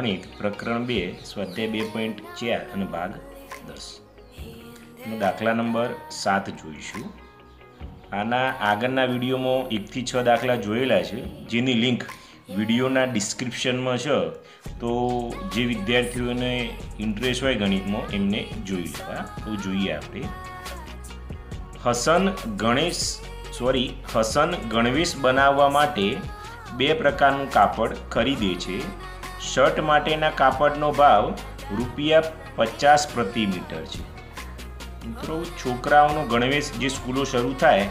ગણિત પ્રકરણ બે સ્વાધ્યાય બે પોઈન્ટ ચાર અને ભાગ દસ દાખલા નંબર સાત જોઈશું આના આગળના વિડીયોમાં એકથી છ દાખલા જોયેલા છે જેની લિંક વિડીયોના ડિસ્ક્રિપ્શનમાં છે તો જે વિદ્યાર્થીઓને ઇન્ટરેસ્ટ હોય ગણિતમાં એમને જોઈ લેવા તો જોઈએ આપણે હસન ગણેશ સોરી હસન ગણવેશ બનાવવા માટે બે પ્રકારનું કાપડ ખરીદે છે શર્ટ માટેના કાપડનો ભાવ રૂપિયા પચાસ પ્રતિ મીટર છે મિત્રો છોકરાઓનો ગણવેશ જે સ્કૂલો શરૂ થાય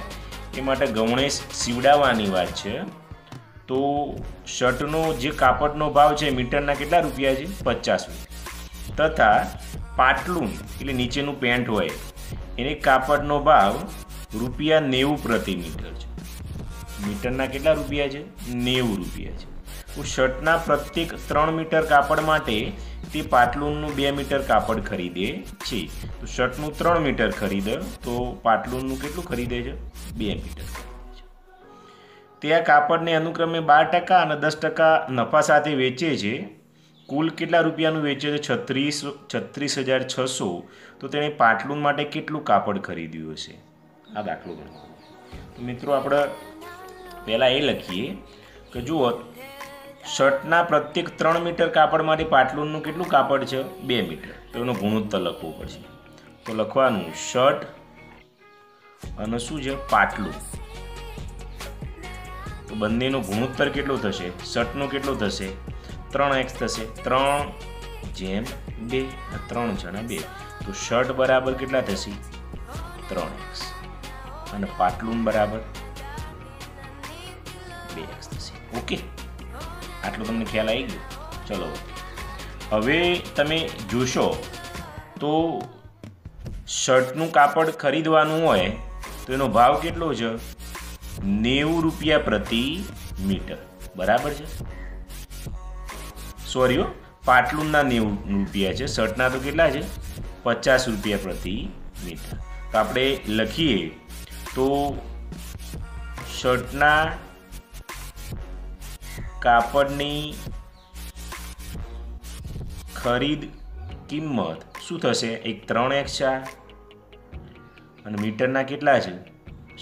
એ માટે ગણવેશ સીવડાવવાની વાત છે તો શર્ટનો જે કાપડનો ભાવ છે મીટરના કેટલા રૂપિયા છે પચાસ તથા પાટલું એટલે નીચેનું પેન્ટ હોય એને કાપડનો ભાવ રૂપિયા નેવું પ્રતિ મીટર છે મીટરના કેટલા રૂપિયા છે નેવું રૂપિયા છે શર્ટના પ્રત્યેક ત્રણ મીટર કાપડ માટે તે પાટલુનનું બે મીટર કાપડ ખરીદે છે તો શર્ટનું ત્રણ મીટર ખરીદે તો પાટલુનનું કેટલું ખરીદે છે બે મીટર તે આ કાપડને અનુક્રમે બાર ટકા અને દસ ટકા નફા સાથે વેચે છે કુલ કેટલા રૂપિયાનું વેચે છે છત્રીસ છત્રીસ હજાર છસો તો તેણે પાટલુન માટે કેટલું કાપડ ખરીદ્યું હશે આ દાખલો ગણવાનો મિત્રો આપણે પહેલાં એ લખીએ કે જુઓ શર્ટના પ્રત્યેક ત્રણ મીટર કાપડમાંથી માટે પાટલુનનું કેટલું કાપડ છે બે મીટર તો એનું ગુણોત્તર લખવું પડશે તો લખવાનું શર્ટ અને શું છે પાટલું તો બંનેનું ગુણોત્તર કેટલું થશે શર્ટનું કેટલું થશે ત્રણ એક્સ થશે ત્રણ જેમ બે ત્રણ જણા બે તો શર્ટ બરાબર કેટલા થશે ત્રણ એક્સ અને પાટલું બરાબર બે એક્સ થશે ઓકે આટલો તમને ખ્યાલ આવી ગયો ચલો હવે તમે જોશો તો શર્ટનું કાપડ ખરીદવાનું હોય તો એનો ભાવ કેટલો છે નેવું રૂપિયા પ્રતિ મીટર બરાબર છે સોરી પાટલુંના નેવું રૂપિયા છે શર્ટના તો કેટલા છે પચાસ રૂપિયા પ્રતિ મીટર તો આપણે લખીએ તો શર્ટના કાપડની ખરીદ કિંમત શું થશે એક ત્રણ એકસા અને મીટરના કેટલા છે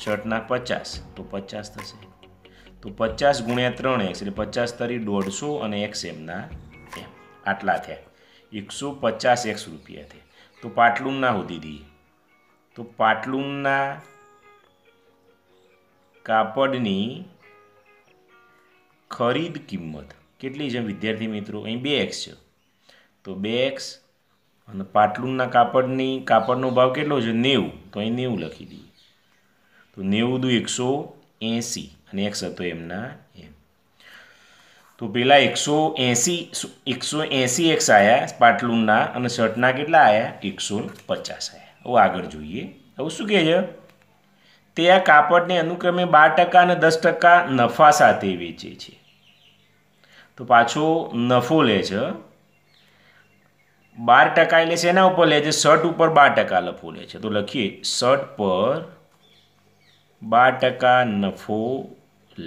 શર્ટના પચાસ તો પચાસ થશે તો પચાસ ગુણ્યા ત્રણ એક્સ એટલે પચાસ તરી દોઢસો અને એક્સ એમના એમ આટલા થયા એકસો પચાસ એક્સ રૂપિયા થયા તો પાટલુંના હોતી દીધી તો પાટલુંના કાપડની ખરીદ કિંમત કેટલી છે વિદ્યાર્થી મિત્રો અહીં બે એક્સ છે તો બે એક્સ અને પાટલુનના કાપડની કાપડનો ભાવ કેટલો છે નેવું તો અહીં નેવું લખી દઈએ તો નેવું દુ એકસો એંસી અને એક્સ હતો એમના એમ તો પેલા એકસો એંસી એકસો એંસી એક્સ આવ્યા પાટલુનના અને શર્ટના કેટલા આવ્યા એકસો પચાસ આવ્યા હવે આગળ જોઈએ હવે શું કહે છે તે આ કાપડને અનુક્રમે બાર ટકા અને દસ ટકા નફા સાથે વેચે છે તો પાછો નફો લે છે બાર ટકા એટલે શેના ઉપર લે છે શર્ટ ઉપર બાર ટકા નફો લે છે તો લખીએ શર્ટ પર બાર ટકા નફો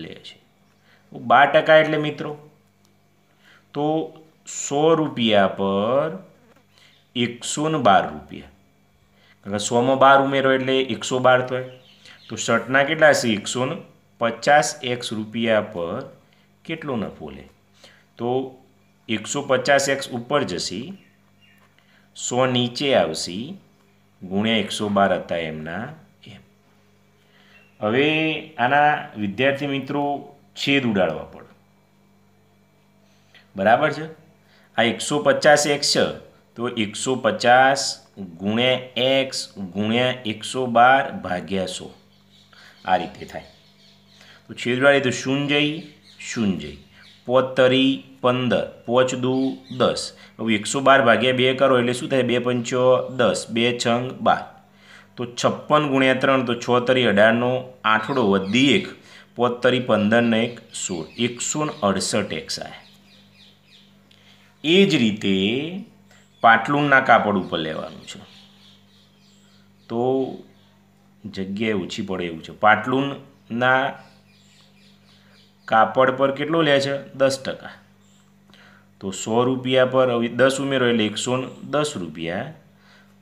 લે છે બાર ટકા એટલે મિત્રો તો સો રૂપિયા પર એકસો ને બાર રૂપિયા કારણ કે સોમાં બાર ઉમેરો એટલે એકસો બાર થાય તો શર્ટના કેટલા હશે એકસો પચાસ એક્સ રૂપિયા પર કેટલો નફો લે તો એકસો પચાસ એક્સ ઉપર જશે સો નીચે આવશે ગુણ્યા એકસો બાર હતા એમના એમ હવે આના વિદ્યાર્થી મિત્રો છેદ ઉડાડવા પડે બરાબર છે આ એકસો પચાસ એક્સ છે તો એકસો પચાસ ગુણ્યા એક્સ ગુણ્યા એકસો બાર ભાગ્યા સો આ રીતે થાય તો છેદ ઉડાડીએ તો શૂન્ય જઈ શૂન્ય જઈ પોતરી પંદર પોચ દુ દસ એકસો બાર ભાગ્યા બે કરો એટલે શું થાય બે પંચો દસ બે છંગ બાર તો છપ્પન ગુણ્યા ત્રણ તો છોતરી અઢારનો આઠડો વધી એક પોતરી પંદરને એક સોળ એકસો ને અડસઠ એક્સ એ જ રીતે પાટલુંના કાપડ ઉપર લેવાનું છે તો જગ્યાએ ઓછી પડે એવું છે પાટલુંના કાપડ પર કેટલો લે છે દસ ટકા તો સો રૂપિયા પર દસ ઉમેરો એટલે એકસો દસ રૂપિયા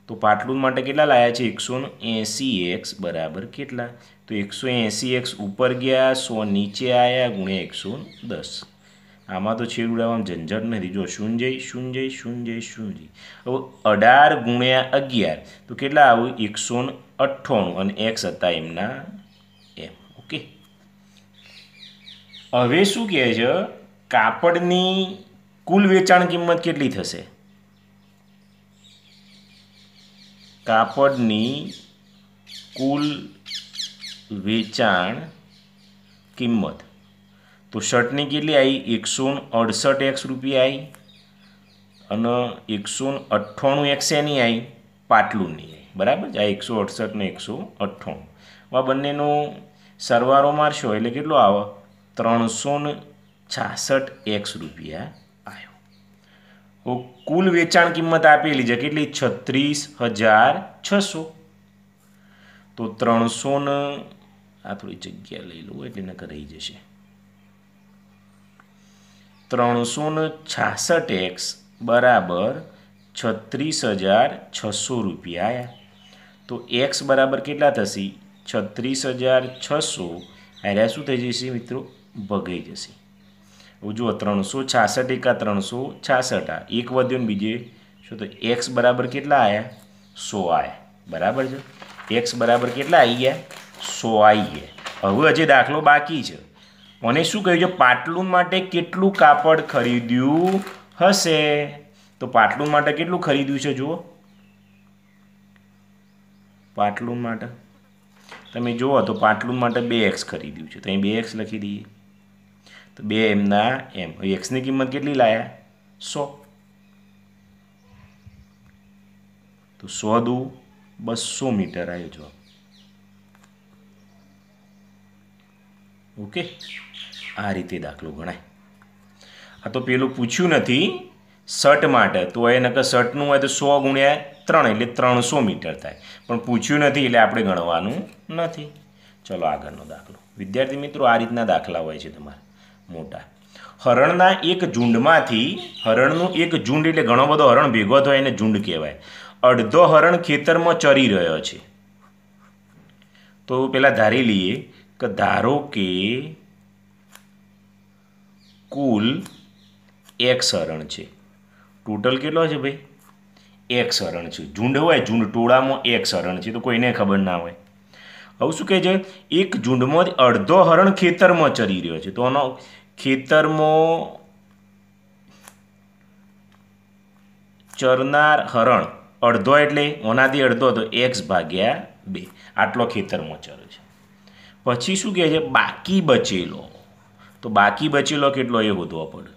તો પાટલું માટે કેટલા લાયા છે એકસો એંસી એક્સ બરાબર કેટલા તો એકસો એંસી એક્સ ઉપર ગયા સો નીચે આવ્યા ગુણ્યા એકસો દસ આમાં તો છેડ ઉડાવવામાં ઝંઝટ નથી જો શૂન્ય શૂન્ય શૂન્ય શૂન્ય હવે અઢાર ગુણ્યા અગિયાર તો કેટલા આવું એકસો અઠ્ઠાણું અને એક્સ હતા એમના એમ ઓકે હવે શું કહે છે કાપડની કુલ વેચાણ કિંમત કેટલી થશે કાપડની કુલ વેચાણ કિંમત તો શર્ટની કેટલી આવી એકસો અડસઠ એક્સ રૂપિયા આવી અને એકસો અઠ્ઠાણું એક્સ એની આવી પાટલુંની આવી બરાબર આ એકસો અડસઠ ને એકસો અઠ્ઠાણું આ બંનેનો સરવારો મારશો એટલે કેટલો આવે ત્રણસો ને છાસઠ એક્સ રૂપિયા તો કુલ વેચાણ કિંમત આપેલી છે કેટલી છત્રીસ હજાર છસો તો ત્રણસોને આ થોડી જગ્યા લઈ લઉં એટલે નકર રહી જશે ત્રણસો ને છાસઠ એક્સ બરાબર છત્રીસ હજાર છસો રૂપિયા આવ્યા તો એક્સ બરાબર કેટલા થશે છત્રીસ હજાર છસો આર્યા શું થઈ જશે મિત્રો ભગાઈ જશે જુઓ ત્રણસો છાસઠ એકા ત્રણસો છાસઠ આ એક વધ્યો ને બીજે શું તો એક્સ બરાબર કેટલા આવ્યા સો આવ્યા બરાબર છે એક્સ બરાબર કેટલા આવી ગયા સો આવી ગયા હવે હજી દાખલો બાકી છે મને શું કહ્યું છે પાટલું માટે કેટલું કાપડ ખરીદ્યું હશે તો પાટલું માટે કેટલું ખરીદ્યું છે જુઓ પાટલું માટે તમે જુઓ તો પાટલું માટે બે એક્સ ખરીદ્યું છે તો અહીં બે એક્સ લખી દઈએ તો બે એમના એમ એક્સની કિંમત કેટલી લાયા સો તો સો દુ બસો મીટર આવ્યો જવાબ ઓકે આ રીતે દાખલો ગણાય આ તો પેલું પૂછ્યું નથી શર્ટ માટે તો એ નકર શર્ટનું હોય તો સો ગુણ્યા ત્રણ એટલે ત્રણસો મીટર થાય પણ પૂછ્યું નથી એટલે આપણે ગણવાનું નથી ચલો આગળનો દાખલો વિદ્યાર્થી મિત્રો આ રીતના દાખલા હોય છે તમારે મોટા હરણના એક ઝુંડમાંથી હરણનું એક ઝુંડ એટલે ઘણો બધો હરણ ભેગો થયો એને ઝુંડ કહેવાય અડધો હરણ ખેતરમાં ચરી રહ્યો છે તો પેલા ધારી લઈએ કે ધારો કે કુલ એક્સ હરણ છે ટોટલ કેટલો છે ભાઈ એક્સ હરણ છે ઝુંડ હોય ઝુંડ ટોળામાં એક્સ હરણ છે તો કોઈને ખબર ના હોય હવે શું કહે છે એક ઝુંડમાં અડધો હરણ ખેતરમાં ચરી રહ્યો છે તો આનો ખેતરમાં ચરનાર હરણ અડધો એટલે ઓનાથી અડધો હતો એક્સ ભાગ્યા બે આટલો ખેતરમાં ચરે છે પછી શું કહે છે બાકી બચેલો તો બાકી બચેલો કેટલો એ શોધવો પડે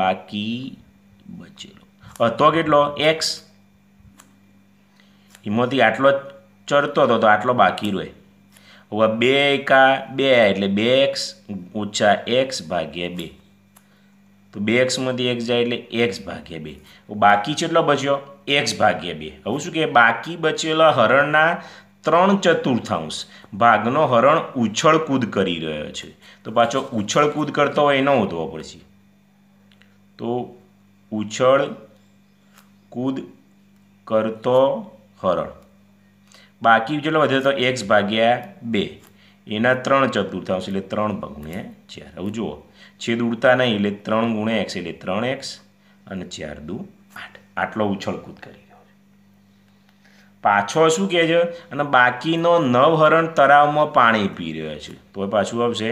બાકી બચેલો હતો કેટલો એક્સ એમાંથી આટલો ચરતો હતો તો આટલો બાકી રહે હવે બે એકા બે એટલે બે એક્સ ઓછા એક્સ ભાગ્યા બે તો બે એક્સમાંથી એક્સ જાય એટલે એક્સ ભાગ્યા બે બાકી કેટલો બચ્યો એક્સ ભાગ્યા બે હવે શું કે બાકી બચેલા હરણના ત્રણ ચતુર્થાંશ ભાગનો હરણ ઉછળકૂદ કરી રહ્યો છે તો પાછો ઉછળકૂદ કરતો હોય એનો ઉધવો પડશે તો ઉછળ કૂદ કરતો હરણ બાકી જેટલો વધે તો એક્સ ભાગ્યા બે એના ત્રણ ચતુર્થાંશ એટલે ત્રણ ગુણ્યા ચાર હવે જુઓ છેદ ઉડતા નહીં એટલે ત્રણ ગુણ્યા એક્સ એટલે ત્રણ એક્સ અને ચાર દુ આઠ આટલો ઉછળકૂદ કરી રહ્યો પાછો શું કહે છે અને બાકીનો નવ હરણ તળાવમાં પાણી પી રહ્યો છે તો પાછું આવશે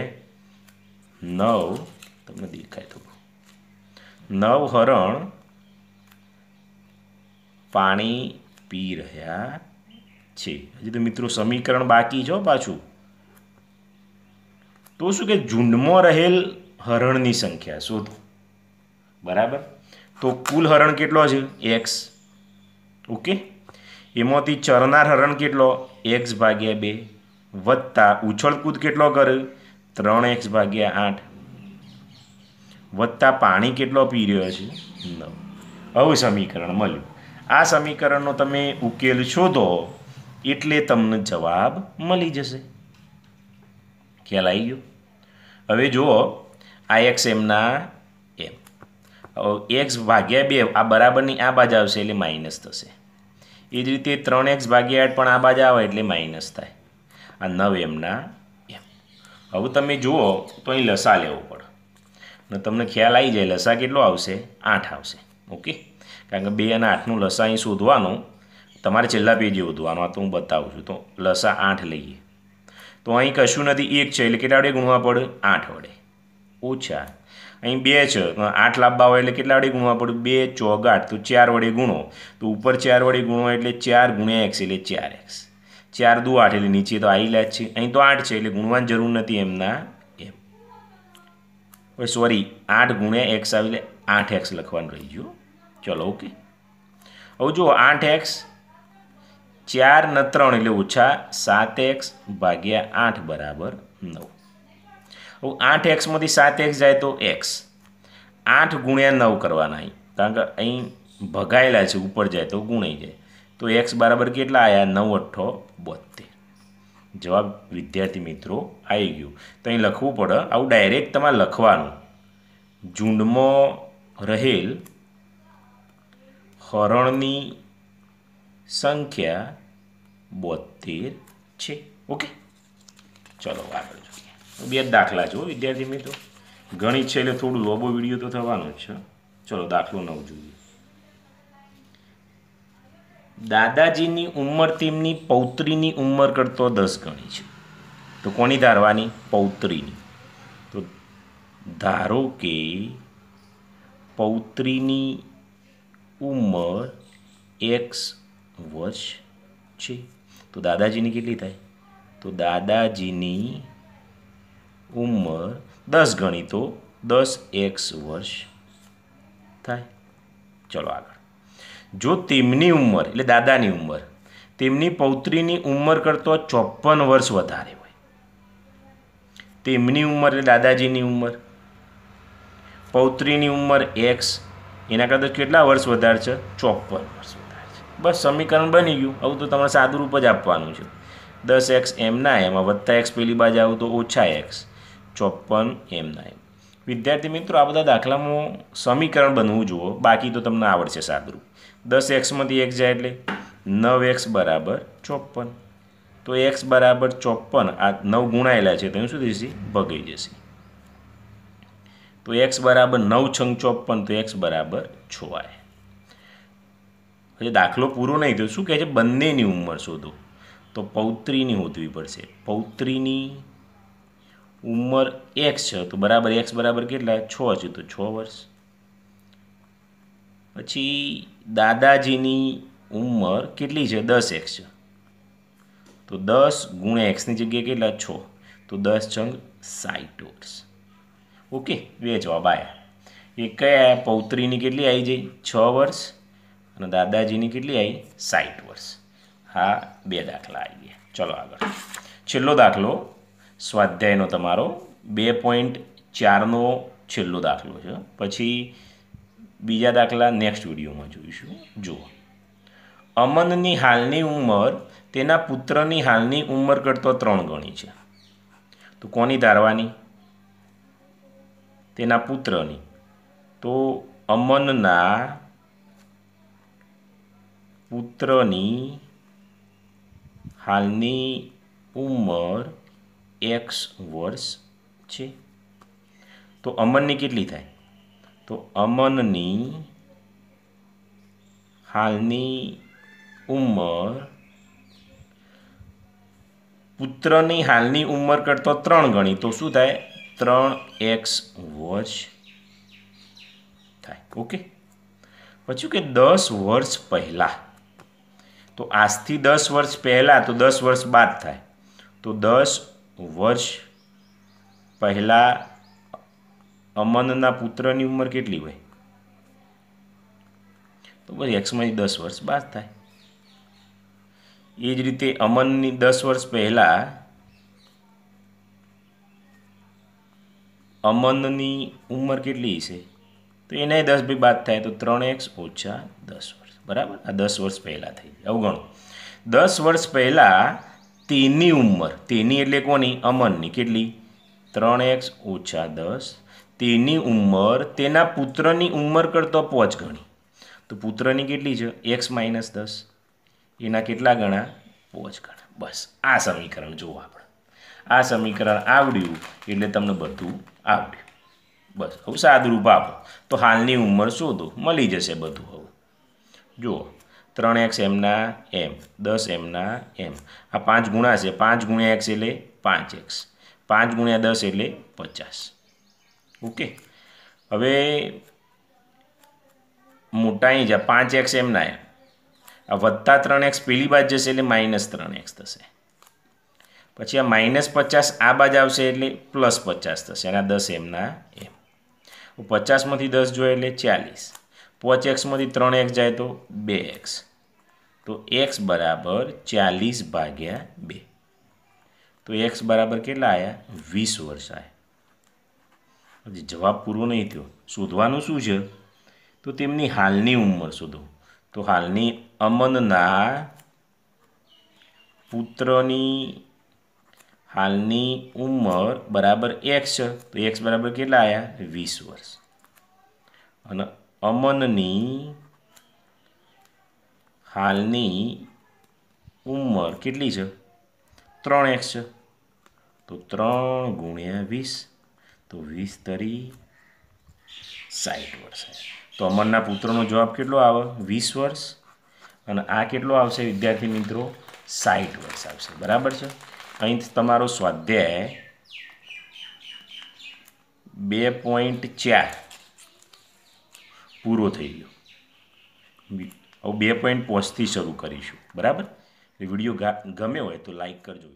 નવ તમને દેખાય થોડું નવ હરણ પાણી પી રહ્યા છે હજી તો મિત્રો સમીકરણ બાકી છો પાછું તો શું કે ઝુંડમાં રહેલ હરણની સંખ્યા શોધો બરાબર તો કુલ હરણ કેટલો છે એક્સ ઓકે એમાંથી ચરનાર હરણ કેટલો એક્સ ભાગ્યા બે વત્તા ઉછળકૂદ કેટલો કર્યો ત્રણ એક્સ ભાગ્યા આઠ વત્તા પાણી કેટલો પી રહ્યો છે નવ હવે સમીકરણ મળ્યું આ સમીકરણનો તમે ઉકેલ શોધો એટલે તમને જવાબ મળી જશે ખ્યાલ આવી ગયો હવે જુઓ આ એક્સ એમના એમ એક્સ ભાગ્યા બે આ બરાબરની આ બાજુ આવશે એટલે માઇનસ થશે એ જ રીતે ત્રણ એક્સ ભાગ્યા આઠ પણ આ બાજુ આવે એટલે માઇનસ થાય આ નવ એમના એમ હવે તમે જુઓ તો અહીં લસા લેવો પડે ને તમને ખ્યાલ આવી જાય લસા કેટલો આવશે આઠ આવશે ઓકે કારણ કે બે અને આઠનું લસા અહીં શોધવાનું તમારે છેલ્લા પેજે વધવાનું આ તો હું બતાવું છું તો લસા આઠ લઈએ તો અહીં કશું નથી એક છે એટલે કેટલા વડે ગુણવા પડે આઠ વડે ઓછા અહીં બે છે આઠ લાંબા હોય એટલે કેટલા વડે ગુણવા પડે બે ચોગાઠ તો ચાર વડે ગુણો તો ઉપર ચાર વડે ગુણો એટલે ચાર ગુણ્યા એક્સ એટલે ચાર એક્સ ચાર દુ આઠ એટલે નીચે તો આવી લે છે અહીં તો આઠ છે એટલે ગુણવાની જરૂર નથી એમના એમ સોરી આઠ ગુણ્યા એક્સ આવી એટલે આઠ એક્સ લખવાનું રહી ગયું ચલો ઓકે હવે જુઓ આઠ એક્સ ચાર ન ત્રણ એટલે ઓછા સાત એક્સ ભાગ્યા આઠ બરાબર નવ હવે આઠ એક્સમાંથી સાત એક્સ જાય તો એક્સ આઠ ગુણ્યા નવ કરવાના અહીં કારણ કે અહીં ભગાયેલા છે ઉપર જાય તો ગુણાઈ જાય તો એક્સ બરાબર કેટલા આવ્યા નવ અઠ્ઠો બોતેર જવાબ વિદ્યાર્થી મિત્રો આવી ગયો તો અહીં લખવું પડે આવું ડાયરેક્ટ તમારે લખવાનું ઝૂંડમાં રહેલ હરણની સંખ્યા બોતેર છે ઓકે ચલો આગળ જોઈએ બે દાખલા જુઓ વિદ્યાર્થી મિત્રો ગણિત છે એટલે થોડું લોબો વિડીયો તો થવાનો છે ચલો દાખલો નવ જોઈએ દાદાજીની ઉંમર તેમની પૌત્રીની ઉંમર કરતો દસ ગણી છે તો કોની ધારવાની પૌત્રીની તો ધારો કે પૌત્રીની ઉંમર એક્સ વર્ષ છે તો દાદાજીની કેટલી થાય તો દાદાજીની ઉંમર દસ ગણી તો દસ એક્સ વર્ષ થાય ચલો આગળ જો તેમની ઉંમર એટલે દાદાની ઉંમર તેમની પૌત્રીની ઉંમર કરતો ચોપન વર્ષ વધારે હોય તેમની ઉંમર એટલે દાદાજીની ઉંમર પૌત્રીની ઉંમર એક્સ એના કરતાં કેટલા વર્ષ વધારે છે ચોપન વર્ષ બસ સમીકરણ બની ગયું આવું તો તમારે સાદું રૂપ જ આપવાનું છે દસ એક્સ એમના એમાં વધતા એક્સ પેલી બાજુ આવું તો ઓછા એક્સ ચોપન એમના એમ વિદ્યાર્થી મિત્રો આ બધા દાખલામાં સમીકરણ બનવું જુઓ બાકી તો તમને આવડશે સાદું દસ એક્સમાંથી એક જાય એટલે નવ એક્સ બરાબર ચોપન તો એક્સ બરાબર ચોપન આ નવ ગુણાયેલા છે તો શું થશે ભગાઈ જશે તો એક્સ બરાબર નવ છંગ ચોપન તો એક્સ બરાબર છ હજુ દાખલો પૂરો નહીં થયો શું કહે છે બંનેની ઉંમર શોધો તો પૌત્રીની શોધવી પડશે પૌત્રીની ઉંમર એક્સ છે તો બરાબર એક્સ બરાબર કેટલા છ છે તો છ વર્ષ પછી દાદાજીની ઉંમર કેટલી છે દસ એક્સ છે તો દસ ગુણ્યા એક્સની જગ્યાએ કેટલા છ તો દસ જંગ સાઠ વર્ષ ઓકે બે જવાબ આયા એ કયા પૌત્રીની કેટલી આવી જઈ છ વર્ષ અને દાદાજીની કેટલી આવી સાઠ વર્ષ હા બે દાખલા આવી ગયા ચલો આગળ છેલ્લો દાખલો સ્વાધ્યાયનો તમારો બે પોઈન્ટ ચારનો છેલ્લો દાખલો છે પછી બીજા દાખલા નેક્સ્ટ વિડીયોમાં જોઈશું જુઓ અમનની હાલની ઉંમર તેના પુત્રની હાલની ઉંમર કરતો ત્રણ ગણી છે તો કોની ધારવાની તેના પુત્રની તો અમનના પુત્રની હાલની ઉંમર એક્સ વર્ષ છે તો અમનની કેટલી થાય તો અમનની હાલની ઉંમર પુત્રની હાલની ઉંમર કરતો ત્રણ ગણી તો શું થાય ત્રણ એક્સ વર્ષ થાય ઓકે પછી કે દસ વર્ષ પહેલાં તો આજથી દસ વર્ષ પહેલાં તો દસ વર્ષ બાદ થાય તો દસ વર્ષ પહેલાં અમનના પુત્રની ઉંમર કેટલી હોય તો પછી એક્સમાંથી દસ વર્ષ બાદ થાય એ જ રીતે અમનની દસ વર્ષ પહેલાં અમનની ઉંમર કેટલી છે તો એને દસ ભાઈ બાદ થાય તો ત્રણ એક્સ ઓછા દસ વર્ષ બરાબર આ દસ વર્ષ પહેલાં થઈ અવગણો દસ વર્ષ પહેલાં તેની ઉંમર તેની એટલે કોની અમનની કેટલી ત્રણ એક્સ ઓછા દસ તેની ઉંમર તેના પુત્રની ઉંમર કરતો પોચ ગણી તો પુત્રની કેટલી છે એક્સ માઇનસ દસ એના કેટલા ગણા પોચ ગણા બસ આ સમીકરણ જુઓ આપણે આ સમીકરણ આવડ્યું એટલે તમને બધું આવડ્યું બસ હવે સાદરૂપ આપો તો હાલની ઉંમર શોધો મળી જશે બધું હવે જુઓ ત્રણ એક્સ એમના એમ દસ એમના એમ આ પાંચ ગુણા છે પાંચ ગુણ્યા એક્સ એટલે પાંચ એક્સ પાંચ ગુણ્યા દસ એટલે પચાસ ઓકે હવે મોટા અહીં જા પાંચ એક્સ એમના એમ આ વધતા ત્રણ એક્સ પેલી બાજુ જશે એટલે માઇનસ ત્રણ એક્સ થશે પછી આ માઇનસ પચાસ આ બાજુ આવશે એટલે પ્લસ પચાસ થશે અને આ દસ એમના એમ પચાસમાંથી દસ જોઈએ એટલે ચાલીસ પોચ એક્સમાંથી ત્રણ એક્સ જાય તો બે એક્સ તો એક્સ બરાબર ચાલીસ ભાગ્યા બે તો એક્સ બરાબર કેટલા આવ્યા વીસ વર્ષ આવ્યા હજી જવાબ પૂરો નહીં થયો શોધવાનું શું છે તો તેમની હાલની ઉંમર શોધો તો હાલની અમનના પુત્રની હાલની ઉંમર બરાબર એક્સ છે તો એક્સ બરાબર કેટલા આવ્યા વીસ વર્ષ અને અમનની હાલની ઉંમર કેટલી છે ત્રણ એક્સ છે તો ત્રણ ગુણ્યા વીસ તો વીસ તરી સાઠ વર્ષ તો અમનના પુત્રનો જવાબ કેટલો આવે વીસ વર્ષ અને આ કેટલો આવશે વિદ્યાર્થી મિત્રો સાઠ વર્ષ આવશે બરાબર છે અહીં તમારો સ્વાધ્યાય બે પોઈન્ટ ચાર પૂરો થઈ ગયો હવે બે પોઈન્ટ પાંચથી શરૂ કરીશું બરાબર વિડીયો ગમ્યો હોય તો લાઈક કરજો